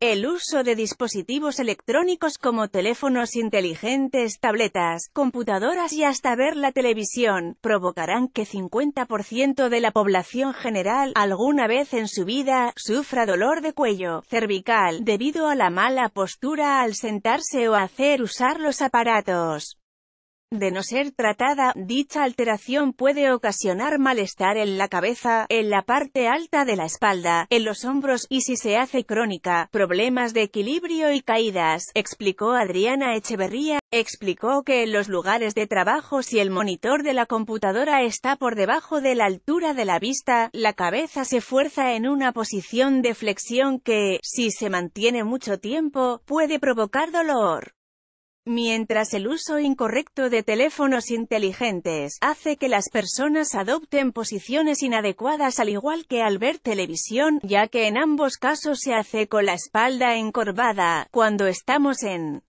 El uso de dispositivos electrónicos como teléfonos inteligentes, tabletas, computadoras y hasta ver la televisión, provocarán que 50% de la población general, alguna vez en su vida, sufra dolor de cuello, cervical, debido a la mala postura al sentarse o hacer usar los aparatos. De no ser tratada, dicha alteración puede ocasionar malestar en la cabeza, en la parte alta de la espalda, en los hombros y si se hace crónica, problemas de equilibrio y caídas, explicó Adriana Echeverría. Explicó que en los lugares de trabajo si el monitor de la computadora está por debajo de la altura de la vista, la cabeza se fuerza en una posición de flexión que, si se mantiene mucho tiempo, puede provocar dolor mientras el uso incorrecto de teléfonos inteligentes hace que las personas adopten posiciones inadecuadas al igual que al ver televisión, ya que en ambos casos se hace con la espalda encorvada, cuando estamos en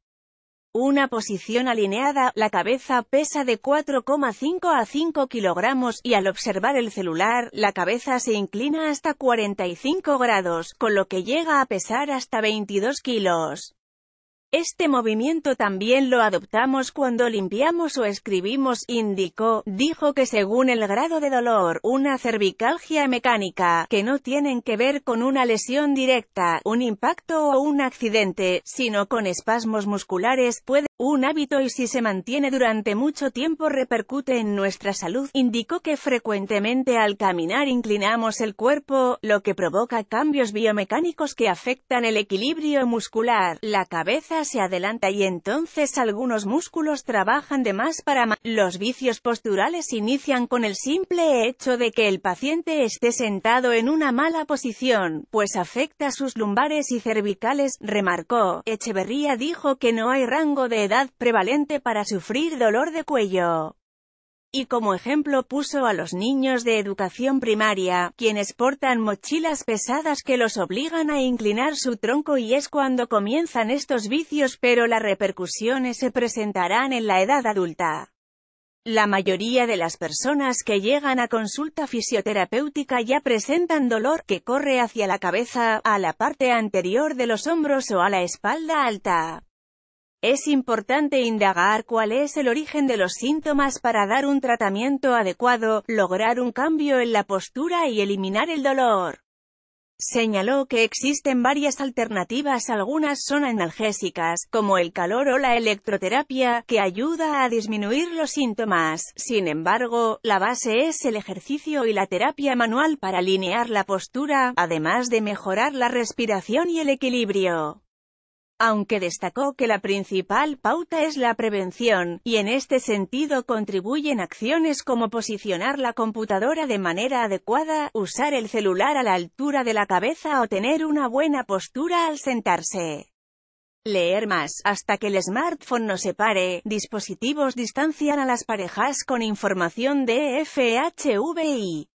una posición alineada, la cabeza pesa de 4,5 a 5 kilogramos, y al observar el celular, la cabeza se inclina hasta 45 grados, con lo que llega a pesar hasta 22 kilos. Este movimiento también lo adoptamos cuando limpiamos o escribimos, indicó, dijo que según el grado de dolor, una cervicalgia mecánica, que no tienen que ver con una lesión directa, un impacto o un accidente, sino con espasmos musculares, puede un hábito y si se mantiene durante mucho tiempo repercute en nuestra salud, indicó que frecuentemente al caminar inclinamos el cuerpo, lo que provoca cambios biomecánicos que afectan el equilibrio muscular, la cabeza se adelanta y entonces algunos músculos trabajan de más para más. Los vicios posturales inician con el simple hecho de que el paciente esté sentado en una mala posición, pues afecta sus lumbares y cervicales, remarcó. Echeverría dijo que no hay rango de edad prevalente para sufrir dolor de cuello. Y como ejemplo puso a los niños de educación primaria, quienes portan mochilas pesadas que los obligan a inclinar su tronco y es cuando comienzan estos vicios pero las repercusiones se presentarán en la edad adulta. La mayoría de las personas que llegan a consulta fisioterapéutica ya presentan dolor, que corre hacia la cabeza, a la parte anterior de los hombros o a la espalda alta. Es importante indagar cuál es el origen de los síntomas para dar un tratamiento adecuado, lograr un cambio en la postura y eliminar el dolor. Señaló que existen varias alternativas, algunas son analgésicas, como el calor o la electroterapia, que ayuda a disminuir los síntomas. Sin embargo, la base es el ejercicio y la terapia manual para alinear la postura, además de mejorar la respiración y el equilibrio aunque destacó que la principal pauta es la prevención, y en este sentido contribuyen acciones como posicionar la computadora de manera adecuada, usar el celular a la altura de la cabeza o tener una buena postura al sentarse. Leer más, hasta que el smartphone no se pare, dispositivos distancian a las parejas con información de FHVI.